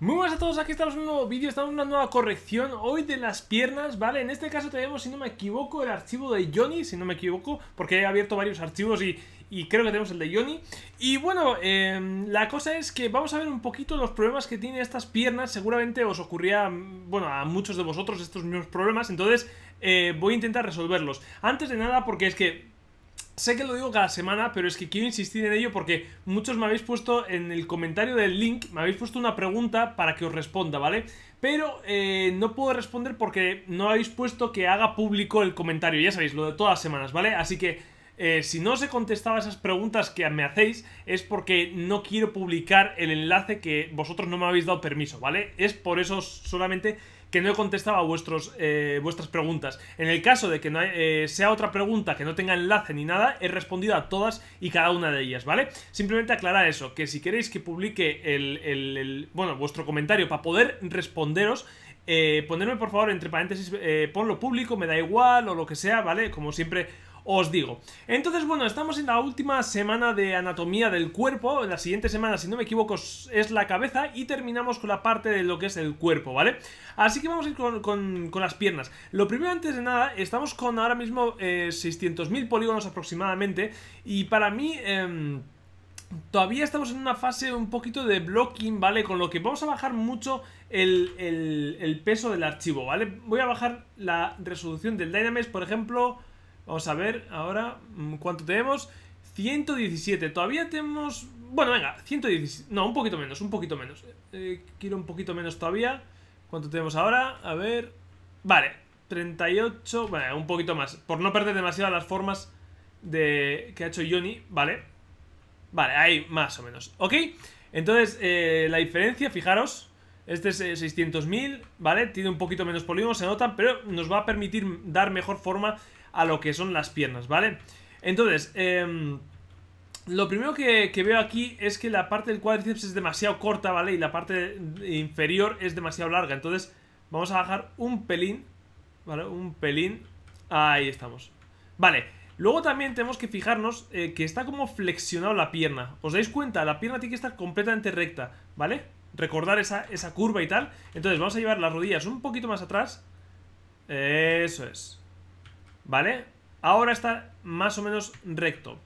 Muy buenas a todos, aquí estamos en un nuevo vídeo, estamos en una nueva corrección hoy de las piernas, ¿vale? En este caso tenemos, si no me equivoco, el archivo de Johnny, si no me equivoco, porque he abierto varios archivos y, creo que tenemos el de Johnny. Y bueno, em, la cosa es que vamos a ver un poquito los problemas que tiene estas piernas, seguramente os ocurría, mm, bueno, a muchos de vosotros estos mismos problemas, entonces eh, voy a intentar resolverlos. Antes de nada, porque es que sé que lo digo cada semana, pero es que quiero insistir en ello porque muchos me habéis puesto en el comentario del link, me habéis puesto una pregunta para que os responda, ¿vale? Pero eh, no puedo responder porque no habéis puesto que haga público el comentario, ya sabéis, lo de todas las semanas, ¿vale? Así que eh, si no os he contestado esas preguntas que me hacéis es porque no quiero publicar el enlace que vosotros no me habéis dado permiso, ¿vale? Es por eso solamente que no he contestado a vuestros, eh, vuestras preguntas. En el caso de que eh, sea otra pregunta que no tenga enlace ni nada, he respondido a todas y cada una de ellas, ¿vale? Simplemente aclarar eso, que si queréis que publique el, bueno, vuestro comentario para poder responderos, eh, ponerme por favor entre paréntesis, ponlo público, me da igual o lo que sea, ¿vale? Como siempre os digo. Entonces, bueno, estamos en la última semana de anatomía del cuerpo. la siguiente semana, si no me equivoco, es la cabeza y terminamos con la parte de lo que es el cuerpo, ¿vale? Así que vamos a ir con, las piernas. Lo primero, antes de nada, estamos con ahora mismo 600.000 eh, polígonos aproximadamente y para mí... Em, todavía estamos en una fase un poquito de blocking, ¿vale? Con lo que vamos a bajar mucho el, peso del archivo, ¿vale? Voy a bajar la resolución del dynamics por ejemplo, Vamos a ver ahora mm, cuánto tenemos. 117. Todavía tenemos... Bueno, venga, 117. No, un poquito menos, un poquito menos. Eh, quiero un poquito menos todavía. ¿Cuánto tenemos ahora? A ver... Vale, 38... Bueno, un poquito más. Por no perder demasiado las formas de que ha hecho Johnny, ¿vale? Vale, ahí más o menos. ¿Ok? Entonces, eh, la diferencia, fijaros... Este es 600.000, eh, ¿vale? Tiene un poquito menos polígono... se nota... pero nos va a permitir dar mejor forma a lo que son las piernas, ¿vale? Entonces, em, lo primero que, veo aquí es que la parte del cuádriceps es demasiado corta, ¿vale? Y la parte inferior es demasiado larga. Entonces, vamos a bajar un pelín, ¿vale? Un pelín. Ahí estamos. Vale, luego también tenemos que fijarnos eh, que está como flexionado la pierna. ¿Os dais cuenta? La pierna tiene que estar completamente recta, ¿vale? Recordar esa curva y tal. Entonces, vamos a llevar las rodillas un poquito más atrás. Eso es. ¿vale? Ahora está más o menos recto.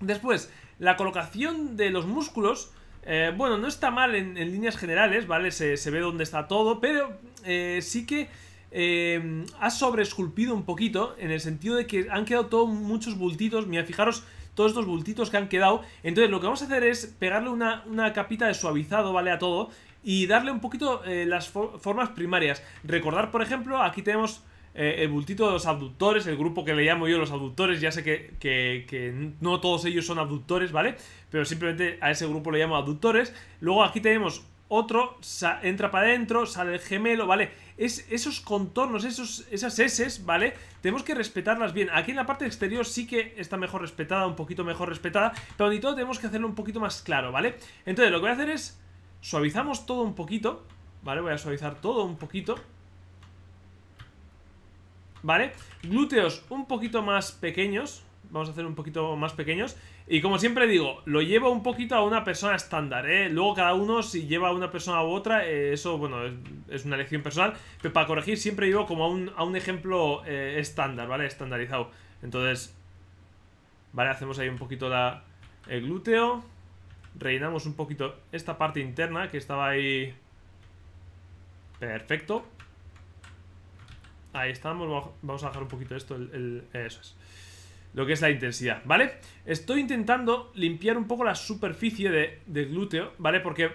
Después, la colocación de los músculos, eh, bueno, no está mal en, líneas generales, ¿vale? Se, ve dónde está todo, pero eh, sí que eh, ha sobresculpido un poquito, en el sentido de que han quedado todos muchos bultitos, mira, fijaros, todos estos bultitos que han quedado. Entonces lo que vamos a hacer es pegarle una, una capita de suavizado, ¿vale? A todo y darle un poquito las formas primarias. Recordar, por ejemplo, aquí tenemos eh, el bultito de los abductores, el grupo que le llamo yo los abductores, ya sé que, no todos ellos son abductores, ¿vale? Pero simplemente a ese grupo le llamo abductores. Luego aquí tenemos otro, entra para adentro, sale el gemelo, ¿vale? Es, esos contornos, esos, esas S, ¿vale? Tenemos que respetarlas bien. Aquí en la parte exterior sí que está mejor respetada, un poquito mejor respetada, pero ni todo tenemos que hacerlo un poquito más claro, ¿vale? Entonces lo que voy a hacer es suavizamos todo un poquito, ¿vale? Voy a suavizar todo un poquito ¿vale? Glúteos un poquito más pequeños, vamos a hacer un poquito más pequeños. Y como siempre digo, lo llevo un poquito a una persona estándar, ¿eh? Luego cada uno, si lleva a una persona u otra, eh, eso, bueno, es, una elección personal. Pero para corregir siempre llevo como a un, ejemplo eh, estándar, ¿vale? Estandarizado. Entonces, ¿vale? Hacemos ahí un poquito la, el glúteo. reinamos un poquito esta parte interna que estaba ahí... Perfecto. Ahí estamos, vamos a bajar un poquito esto, el, eso es. Lo que es la intensidad, ¿vale? Estoy intentando limpiar un poco la superficie de, del glúteo, ¿vale? Porque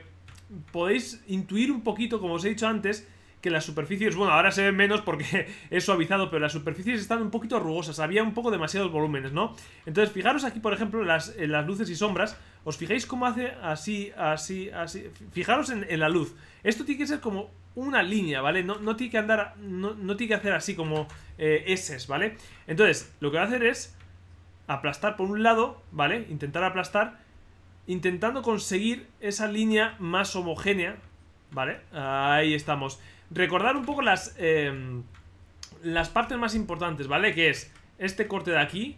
podéis intuir un poquito, como os he dicho antes, que las superficies, bueno, ahora se ven menos porque es suavizado, pero las superficies están un poquito rugosas, había un poco demasiados volúmenes, ¿no? Entonces, fijaros aquí, por ejemplo, las, en eh, las luces y sombras, os fijáis cómo hace así, así, así, fijaros en, la luz, esto tiene que ser como una línea, ¿vale? No, no tiene que andar, no, tiene que hacer así como eh, S, ¿vale? Entonces, lo que va a hacer es aplastar por un lado, ¿vale? Intentar aplastar, intentando conseguir esa línea más homogénea, ¿vale? Ahí estamos recordar un poco las, em, las partes más importantes, ¿vale? Que es este corte de aquí,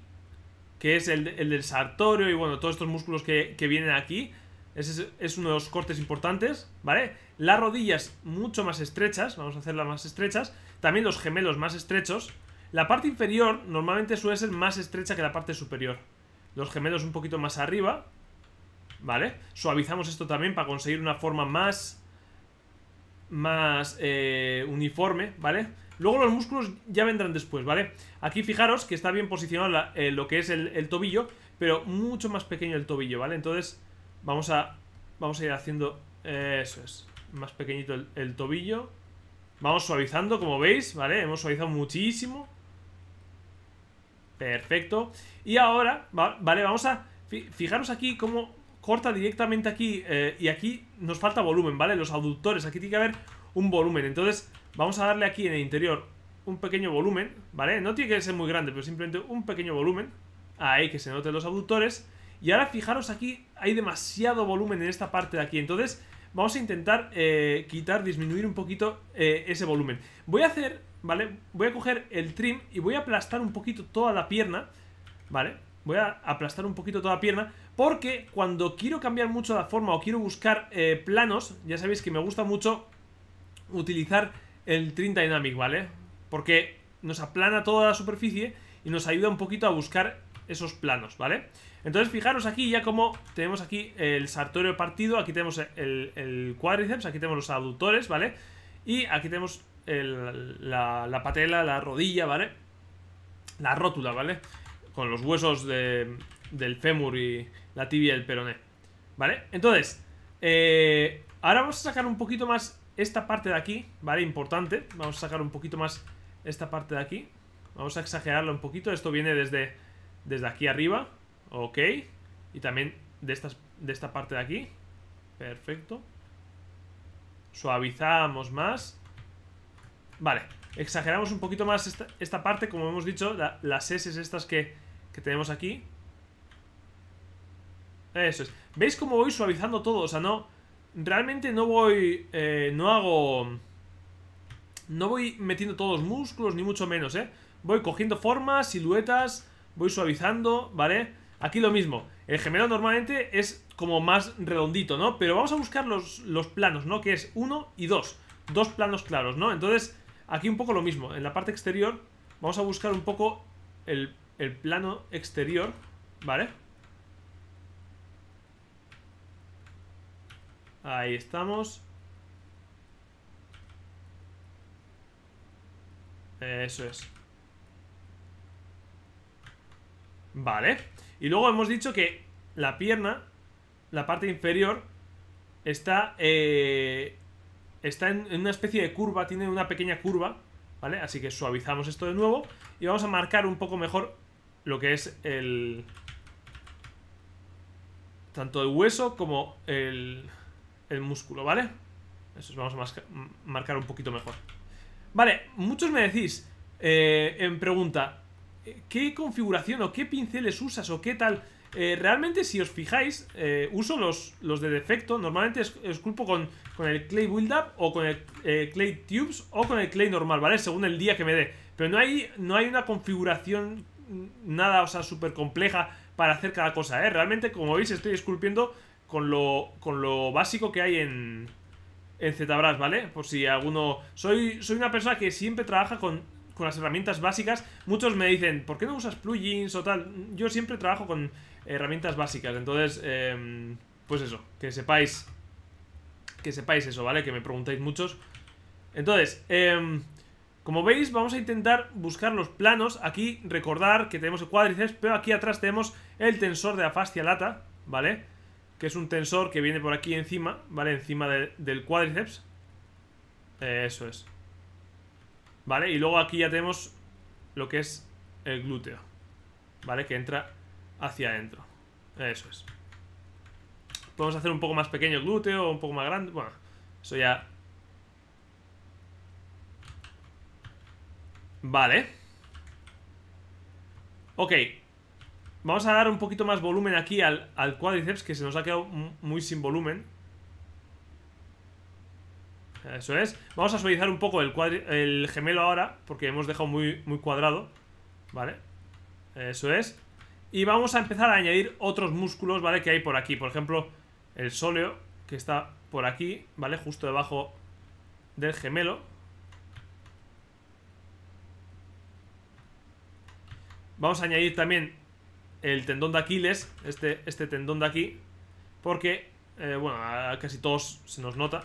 que es el, del sartorio y bueno, todos estos músculos que, vienen aquí. Ese es, es, uno de los cortes importantes, ¿vale? Las rodillas mucho más estrechas, vamos a hacerlas más estrechas. También los gemelos más estrechos. La parte inferior normalmente suele ser más estrecha que la parte superior. Los gemelos un poquito más arriba, ¿vale? Suavizamos esto también para conseguir una forma más más eh, uniforme, ¿vale? Luego los músculos ya vendrán después, ¿vale? Aquí fijaros que está bien posicionado eh, lo que es el, tobillo, pero mucho más pequeño el tobillo, ¿vale? Entonces vamos a, vamos a ir haciendo... Eh, eso es, más pequeñito el, el tobillo. Vamos suavizando, como veis, ¿vale? Hemos suavizado muchísimo. Perfecto. Y ahora, ¿vale? Vamos a... Fijaros aquí cómo corta directamente aquí eh, y aquí nos falta volumen, ¿vale? Los aductores, aquí tiene que haber un volumen. Entonces vamos a darle aquí en el interior un pequeño volumen, ¿vale? No tiene que ser muy grande, pero simplemente un pequeño volumen. Ahí, que se noten los aductores. Y ahora fijaros aquí, hay demasiado volumen en esta parte de aquí. Entonces vamos a intentar eh, quitar, disminuir un poquito eh, ese volumen. Voy a hacer, ¿vale? Voy a coger el trim y voy a aplastar un poquito toda la pierna, ¿vale? Voy a aplastar un poquito toda la pierna porque cuando quiero cambiar mucho la forma o quiero buscar eh, planos, ya sabéis que me gusta mucho utilizar el 30 Dynamic, ¿vale? Porque nos aplana toda la superficie y nos ayuda un poquito a buscar esos planos, ¿vale? Entonces fijaros aquí ya como tenemos aquí el sartorio partido, aquí tenemos el, cuádriceps, aquí tenemos los aductores, ¿vale? Y aquí tenemos la, patela, la rodilla, ¿vale? La rótula, ¿vale? Con los huesos de, del fémur y, la tibia y el peroné. ¿Vale? Entonces, eh, ahora vamos a sacar un poquito más esta parte de aquí, ¿vale? Importante. Vamos a sacar un poquito más esta parte de aquí. Vamos a exagerarlo un poquito. Esto viene desde, desde aquí arriba. Ok. Y también de, estas, de esta parte de aquí. Perfecto. Suavizamos más. Vale, exageramos un poquito más esta, parte, como hemos dicho, las S estas que, que tenemos aquí. Eso es. ¿Veis cómo voy suavizando todo? O sea, no... Realmente no voy... Eh, no hago... No voy metiendo todos los músculos, ni mucho menos, ¿eh? Voy cogiendo formas, siluetas, voy suavizando, ¿vale? Aquí lo mismo. El gemelo normalmente es como más redondito, ¿no? Pero vamos a buscar los, planos, ¿no? Que es uno y dos. Dos planos claros, ¿no? Entonces, aquí un poco lo mismo. En la parte exterior vamos a buscar un poco el, el plano exterior, ¿vale? vale Ahí estamos. Eso es. Vale. Y luego hemos dicho que la pierna, la parte inferior, está, eh, está en, una especie de curva, tiene una pequeña curva, ¿vale? Así que suavizamos esto de nuevo y vamos a marcar un poco mejor lo que es el... Tanto el hueso como el el músculo, ¿vale? Eso vamos a marcar un poquito mejor. Vale, muchos me decís eh, en pregunta, eh, ¿qué configuración o qué pinceles usas o qué tal? Eh, realmente, si os fijáis, uso los, los, de defecto. Normalmente esculpo con, con el clay build-up o con el clay tubes o con el clay normal, ¿vale? Según el día que me dé. Pero no hay, no hay una configuración nada, o sea, súper compleja para hacer cada cosa, ¿eh? Realmente, como veis, estoy esculpiendo con lo, con lo básico que hay en, en ZBrush, ¿vale? Por si alguno... Soy, soy una persona que siempre trabaja con, con las herramientas básicas. Muchos me dicen, ¿por qué no usas plugins o tal? Yo siempre trabajo con herramientas básicas, entonces, em, pues eso, que sepáis... Que sepáis eso, ¿vale? Que me preguntáis muchos. Entonces, em, como veis, vamos a intentar buscar los planos. Aquí recordar que tenemos el cuádriceps, pero aquí atrás tenemos el tensor de la fascia lata, ¿vale? vale que es un tensor que viene por aquí encima, ¿vale? Encima del cuádriceps. Eh, eso es. ¿Vale? Y luego aquí ya tenemos lo que es el glúteo, ¿vale? Que entra hacia adentro. Eso es. Podemos hacer un poco más pequeño el glúteo, un poco más grande. Bueno, eso ya... Vale. Ok, Vamos a dar un poquito más volumen aquí al, cuádriceps, que se nos ha quedado muy sin volumen. Eso es. Vamos a suavizar un poco el, gemelo ahora, porque hemos dejado muy, muy cuadrado. ¿Vale? Eso es. Y vamos a empezar a añadir otros músculos, ¿vale? Que hay por aquí. Por ejemplo, el sóleo, que está por aquí, ¿vale? Justo debajo del gemelo. Vamos a añadir también el tendón de Aquiles, este, este tendón de aquí, porque, eh, bueno, casi todos se nos nota.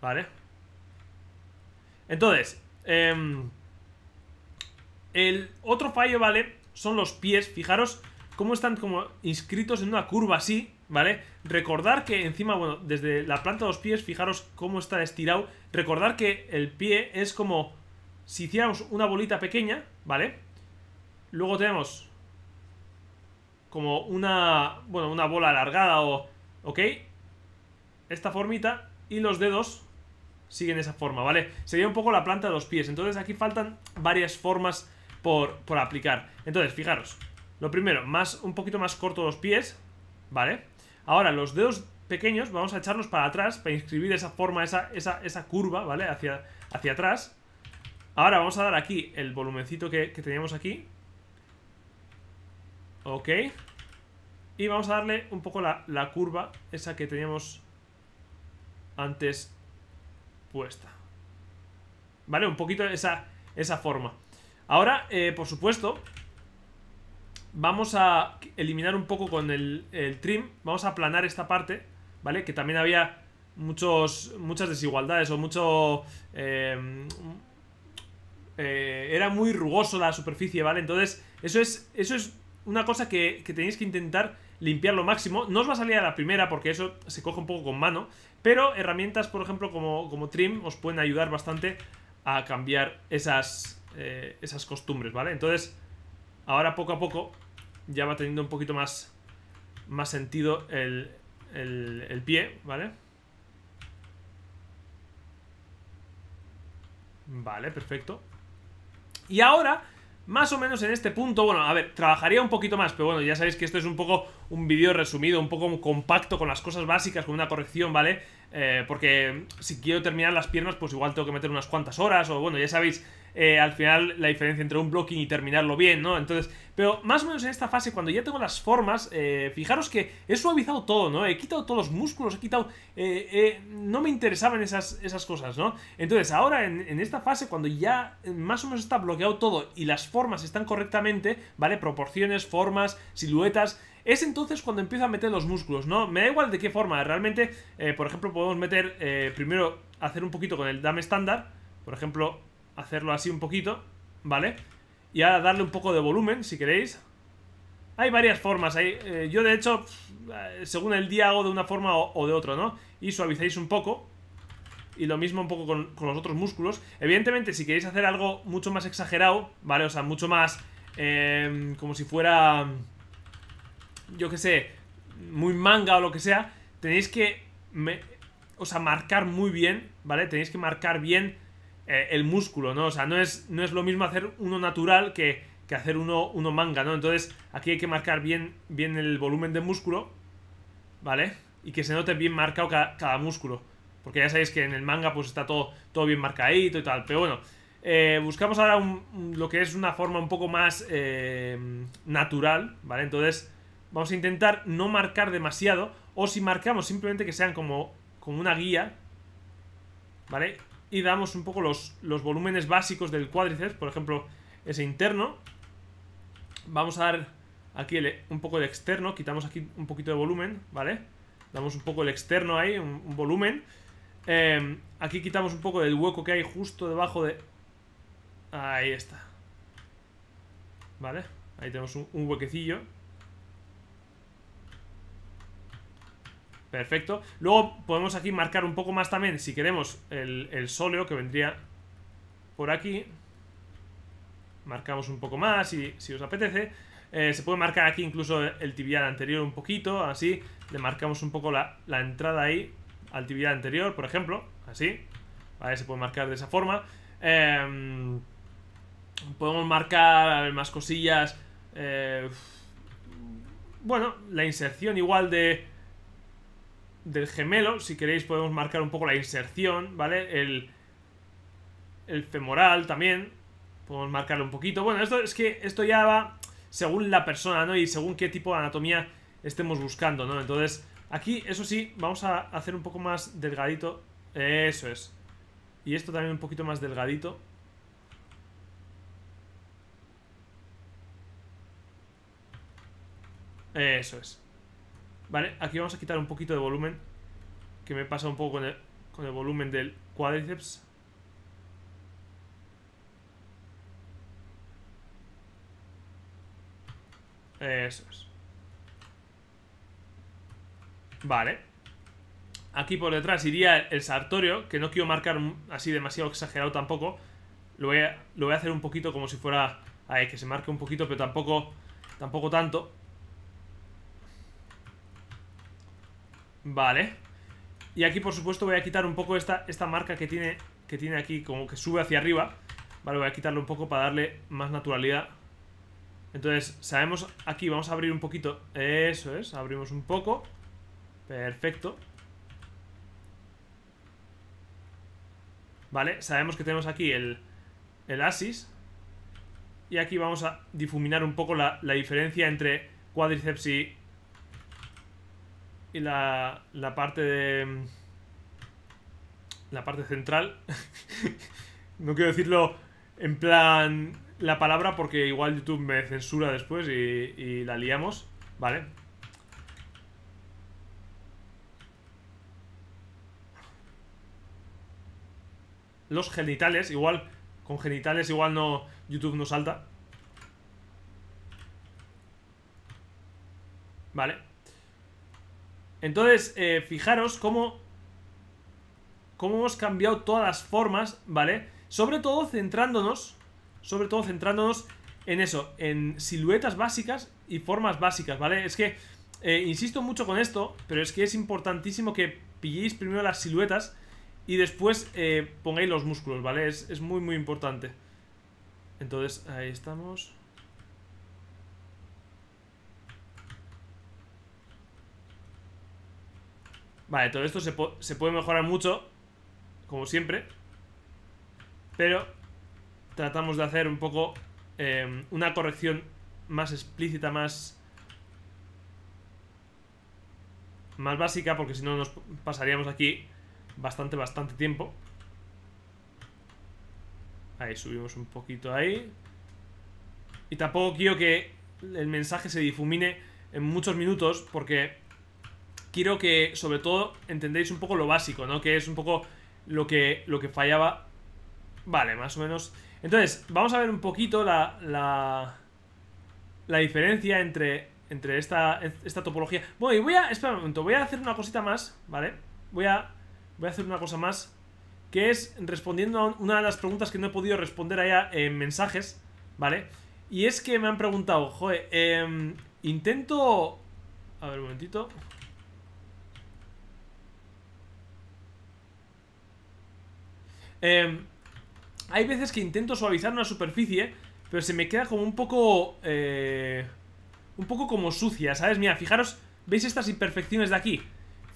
¿Vale? Entonces, em, el otro fallo, ¿vale? Son los pies, fijaros cómo están como inscritos en una curva así, ¿vale? Recordar que encima, bueno, desde la planta de los pies, fijaros cómo está estirado. Recordar que el pie es como si hiciéramos una bolita pequeña, ¿vale? Luego tenemos como una, bueno, una bola alargada o, ¿ok? Esta formita y los dedos siguen esa forma, ¿vale? Sería un poco la planta de los pies. Entonces aquí faltan varias formas por, aplicar. Entonces, fijaros. Lo primero, más, un poquito más corto los pies, ¿vale? Ahora, los dedos pequeños vamos a echarlos para atrás para inscribir esa forma, esa, esa, curva, ¿vale? Hacia, hacia atrás. Ahora vamos a dar aquí el volumencito que, que teníamos aquí, Ok. Y vamos a darle un poco la, curva, esa que teníamos antes puesta. ¿Vale? Un poquito esa, esa forma. Ahora, eh, por supuesto, vamos a eliminar un poco con el, trim, vamos a aplanar esta parte, ¿vale? Que también había muchos, muchas desigualdades o mucho... Eh, eh, era muy rugoso la superficie, ¿vale? Entonces, eso es, eso es una cosa que, tenéis que intentar limpiar lo máximo. No os va a salir a la primera porque eso se coge un poco con mano, pero herramientas, por ejemplo, como, Trim os pueden ayudar bastante a cambiar esas, eh, esas costumbres, ¿vale? Entonces, ahora poco a poco ya va teniendo un poquito más, más sentido el, el, el pie, ¿vale? Vale, perfecto. Y ahora más o menos en este punto, bueno, a ver, trabajaría un poquito más, pero bueno, ya sabéis que esto es un poco un vídeo resumido, un poco compacto con las cosas básicas, con una corrección, ¿vale? Eh, porque si quiero terminar las piernas, pues igual tengo que meter unas cuantas horas. O bueno, ya sabéis, eh, al final la diferencia entre un blocking y terminarlo bien, ¿no? Entonces, pero más o menos en esta fase, cuando ya tengo las formas, eh, fijaros que he suavizado todo, ¿no? He quitado todos los músculos, he quitado... no me interesaban esas, esas cosas, ¿no? Entonces, ahora en, esta fase, cuando ya más o menos está bloqueado todo y las formas están correctamente, ¿vale? Proporciones, formas, siluetas es entonces cuando empiezo a meter los músculos, ¿no? Me da igual de qué forma, realmente, eh, por ejemplo, podemos meter, eh, primero, hacer un poquito con el dam estándar, por ejemplo, hacerlo así un poquito, ¿vale? Y ahora darle un poco de volumen, si queréis. Hay varias formas, hay, eh, yo de hecho, según el día hago de una forma o, de otra, ¿no? Y suavizáis un poco, y lo mismo un poco con, los otros músculos. Evidentemente, si queréis hacer algo mucho más exagerado, ¿vale? O sea, mucho más como si fuera yo que sé, muy manga o lo que sea, tenéis que, o sea, marcar muy bien, ¿vale? Tenéis que marcar bien eh, el músculo, ¿no? O sea, no es, no es lo mismo hacer uno natural que, que hacer uno, manga, ¿no? Entonces, aquí hay que marcar bien, bien el volumen de músculo, ¿vale? Y que se note bien marcado cada, músculo. Porque ya sabéis que en el manga pues está todo, todo bien marcadito y tal. Pero bueno, eh, buscamos ahora lo que es una forma un poco más eh, natural, ¿vale? Entonces Vamos a intentar no marcar demasiado. O si marcamos, simplemente que sean como, como una guía. ¿Vale? Y damos un poco los, los volúmenes básicos del cuádriceps. Por ejemplo, ese interno. Vamos a dar aquí un poco de externo. Quitamos aquí un poquito de volumen, ¿vale? Damos un poco el externo ahí, un, volumen. Em, aquí quitamos un poco del hueco que hay justo debajo de... Ahí está. ¿Vale? Ahí tenemos un huequecillo. Perfecto. Luego podemos aquí marcar un poco más también, si queremos, el, el sóleo que vendría por aquí. Marcamos un poco más, si, si os apetece. Eh, se puede marcar aquí incluso el tibial anterior un poquito, así. Le marcamos un poco la, entrada ahí al tibial anterior, por ejemplo, así. Vale, se puede marcar de esa forma. Em, podemos marcar, más cosillas. Eh, bueno, la inserción igual de del gemelo, si queréis podemos marcar un poco la inserción, ¿vale? El, el femoral también, podemos marcarlo un poquito. Bueno, esto es que esto ya va según la persona, ¿no? Y según qué tipo de anatomía estemos buscando, ¿no? Entonces, aquí, eso sí, vamos a hacer un poco más delgadito. Eso es. Y esto también un poquito más delgadito. Eso es. ¿Vale? Aquí vamos a quitar un poquito de volumen. Que me pasa un poco con el, volumen del cuádriceps. Eso es. Vale. Aquí por detrás iría el sartorio, que no quiero marcar así demasiado exagerado tampoco. Lo voy a, lo voy a hacer un poquito como si fuera... ay que se marque un poquito, pero tampoco, tampoco tanto. Vale. Y aquí, por supuesto, voy a quitar un poco esta, esta marca que tiene, que tiene aquí, como que sube hacia arriba. Vale, voy a quitarlo un poco para darle más naturalidad. Entonces, sabemos aquí, vamos a abrir un poquito. Eso es, abrimos un poco. Perfecto. Vale, sabemos que tenemos aquí el, asis. Y aquí vamos a difuminar un poco la, la diferencia entre cuádriceps y y la, la parte de... Mm, la parte central. no quiero decirlo en plan la palabra porque igual YouTube me censura después y, y la liamos. Vale. Los genitales, igual, con genitales igual no, YouTube no salta. Vale. Entonces, eh, fijaros cómo, cómo hemos cambiado todas las formas, ¿vale? Sobre todo centrándonos, sobre todo centrándonos en eso, en siluetas básicas y formas básicas, ¿vale? Es que, eh, insisto mucho con esto, pero es que es importantísimo que pilléis primero las siluetas y después eh, pongáis los músculos, ¿vale? es muy, muy importante. Entonces, ahí estamos... Vale, todo esto se, puede mejorar mucho, como siempre. Pero tratamos de hacer un poco em, una corrección más explícita, más... Más básica, porque si no nos pasaríamos aquí bastante, bastante tiempo. Ahí, subimos un poquito ahí. Y tampoco quiero que el mensaje se difumine en muchos minutos, porque quiero que, sobre todo, entendéis un poco lo básico, ¿no? Que es un poco lo que, lo que fallaba. Vale, más o menos. Entonces, vamos a ver un poquito la, la, la diferencia entre, entre esta, esta topología. Bueno, y voy a, espera un momento, voy a hacer una cosita más, ¿vale? Voy a, voy a hacer una cosa más, que es respondiendo a una de las preguntas que no he podido responder allá en mensajes, ¿vale? Y es que me han preguntado, joder, em, intento... A ver, un momentito. Em, hay veces que intento suavizar una superficie, pero se me queda como un poco... Eh, un poco como sucia, ¿sabes? Mira, fijaros, ¿veis estas imperfecciones de aquí?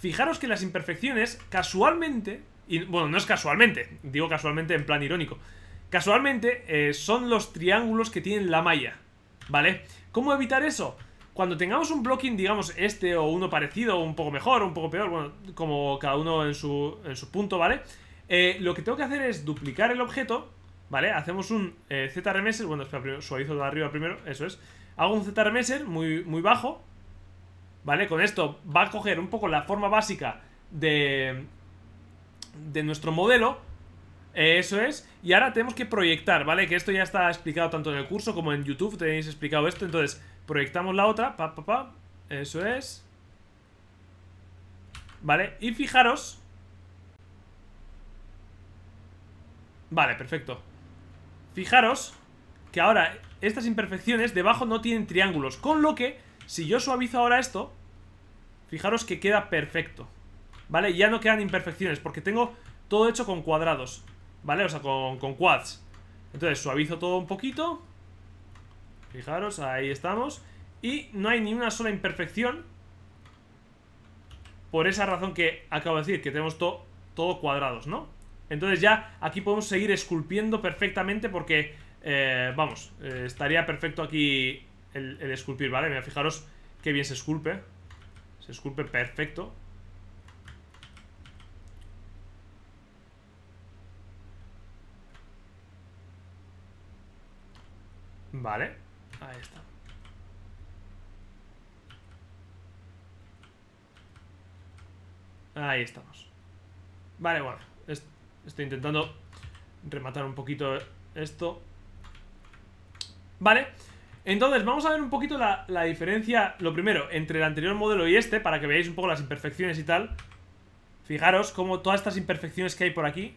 Fijaros que las imperfecciones, casualmente... Y, bueno, no es casualmente, digo casualmente en plan irónico. Casualmente eh, son los triángulos que tienen la malla, ¿vale? ¿Cómo evitar eso? Cuando tengamos un blocking, digamos, este o uno parecido, un poco mejor, un poco peor, bueno, como cada uno en su, punto, ¿vale? vale eh, lo que tengo que hacer es duplicar el objeto, ¿vale? Hacemos un eh, ZRMS, bueno, espera, primero, suavizo de arriba primero, eso es. Hago un ZRMS muy, muy bajo, ¿vale? Con esto va a coger un poco la forma básica de, de nuestro modelo, eh, eso es. Y ahora tenemos que proyectar, ¿vale? Que esto ya está explicado tanto en el curso como en YouTube, tenéis explicado esto. Entonces, proyectamos la otra, pa, pa, pa, eso es. ¿Vale? Y fijaros Vale, perfecto Fijaros que ahora estas imperfecciones debajo no tienen triángulos Con lo que, si yo suavizo ahora esto Fijaros que queda perfecto ¿Vale? Ya no quedan imperfecciones Porque tengo todo hecho con cuadrados ¿Vale? O sea, con, quads Entonces suavizo todo un poquito Fijaros, ahí estamos Y no hay ni una sola imperfección Por esa razón que acabo de decir Que tenemos todo cuadrados, ¿no? Entonces ya aquí podemos seguir esculpiendo perfectamente porque, eh, vamos, eh, estaría perfecto aquí el, esculpir, ¿vale? fijaros qué bien se esculpe. Se esculpe perfecto. Vale, ahí está. Ahí estamos. Vale, bueno. Estoy intentando rematar un poquito esto. Vale. Entonces, vamos a ver un poquito la, diferencia, lo primero, entre el anterior modelo y este, para que veáis un poco las imperfecciones y tal. Fijaros cómo todas estas imperfecciones que hay por aquí,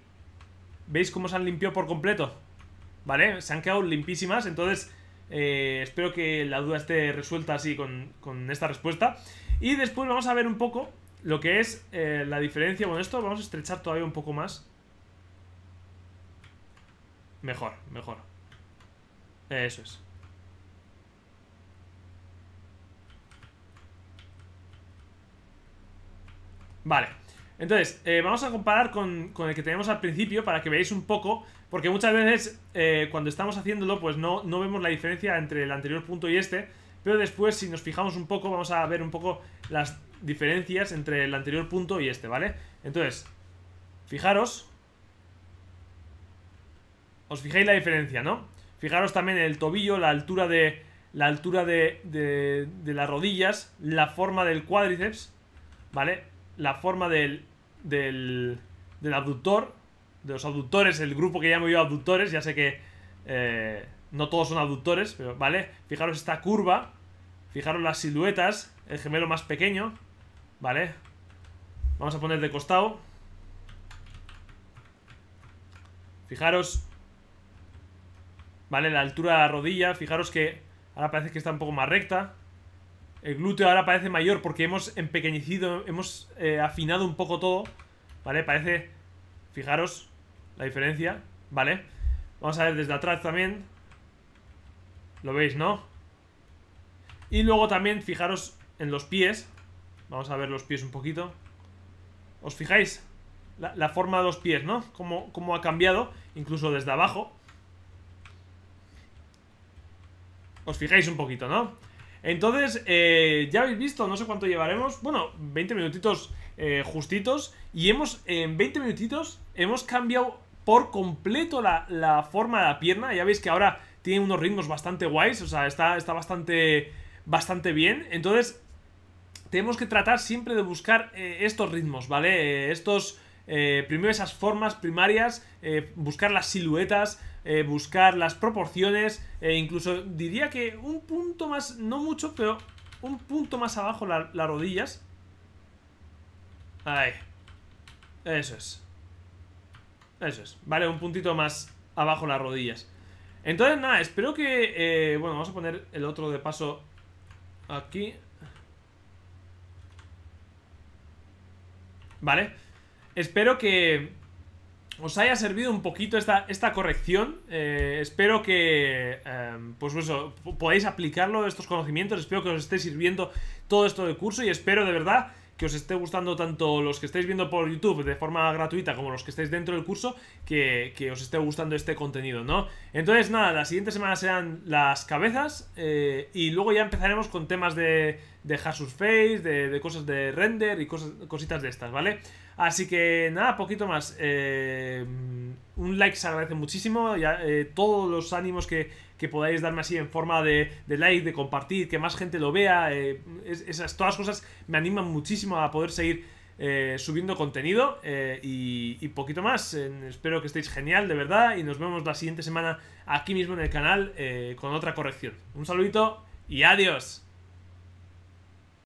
¿veis cómo se han limpiado por completo? ¿Vale? Se han quedado limpísimas, entonces eh, espero que la duda esté resuelta así con, esta respuesta. Y después vamos a ver un poco lo que es eh, la diferencia, bueno, esto vamos a estrechar todavía un poco más. Mejor, mejor. Eso es. Vale. Entonces, eh, vamos a comparar con, el que teníamos al principio para que veáis un poco, porque muchas veces eh, cuando estamos haciéndolo pues no, no vemos la diferencia entre el anterior punto y este, pero después si nos fijamos un poco vamos a ver un poco las diferencias entre el anterior punto y este, ¿vale? Entonces, fijaros, os fijáis la diferencia, ¿no? Fijaros también el tobillo, la altura de la altura de, de, las rodillas, la forma del cuádriceps, ¿vale? La forma del, del, del abductor, de los abductores, el grupo que llamo yo abductores, ya sé que eh, no todos son abductores, pero ¿vale? Fijaros esta curva, fijaros las siluetas, el gemelo más pequeño, ¿vale? Vamos a poner de costado. Fijaros ¿vale? La altura de la rodilla, fijaros que ahora parece que está un poco más recta. El glúteo ahora parece mayor porque hemos empequeñecido, hemos eh, afinado un poco todo, ¿vale? Parece, fijaros la diferencia, ¿vale? Vamos a ver desde atrás también. Lo veis, ¿no? Y luego también, fijaros en los pies. Vamos a ver los pies un poquito. ¿Os fijáis? La, forma de los pies, ¿no? Como cómo ha cambiado, incluso desde abajo. Os fijáis un poquito, ¿no? Entonces, eh, ya habéis visto, no sé cuánto llevaremos. Bueno, 20 minutitos eh, justitos. Y hemos, en 20 minutitos, hemos cambiado por completo la, forma de la pierna. Ya veis que ahora tiene unos ritmos bastante guays. O sea, está, está bastante, bastante bien. Entonces, tenemos que tratar siempre de buscar eh, estos ritmos, ¿vale? estos... primero esas formas primarias, buscar las siluetas, eh, buscar las proporciones, E incluso diría que un punto más, no mucho, pero un punto más abajo las rodillas. Ahí. Eso es. Eso es. Vale, un puntito más abajo las rodillas. Entonces, nada, espero que... Eh, bueno, vamos a poner el otro de paso aquí. Vale. Espero que, os haya servido un poquito esta, esta corrección. Eh, espero que em, pues eso, podáis aplicarlo, estos conocimientos. Espero que os esté sirviendo todo esto del curso y espero de verdad que os esté gustando tanto los que estáis viendo por YouTube de forma gratuita como los que estáis dentro del curso, que, os esté gustando este contenido, ¿no? Entonces, nada, la siguiente semana serán las cabezas eh, y luego ya empezaremos con temas de, de Hasus Face, de, de, cosas de render y cosas, cositas de estas, ¿vale? Así que nada, poquito más. Eh, un like se agradece muchísimo. Ya, eh, todos los ánimos que, que, podáis darme así en forma de, de, like, de compartir, que más gente lo vea. Eh, esas todas cosas me animan muchísimo a poder seguir subiendo contenido. Y, y, poquito más. espero que estéis genial, de verdad. Y nos vemos la siguiente semana aquí mismo en el canal con otra corrección. Un saludito y adiós.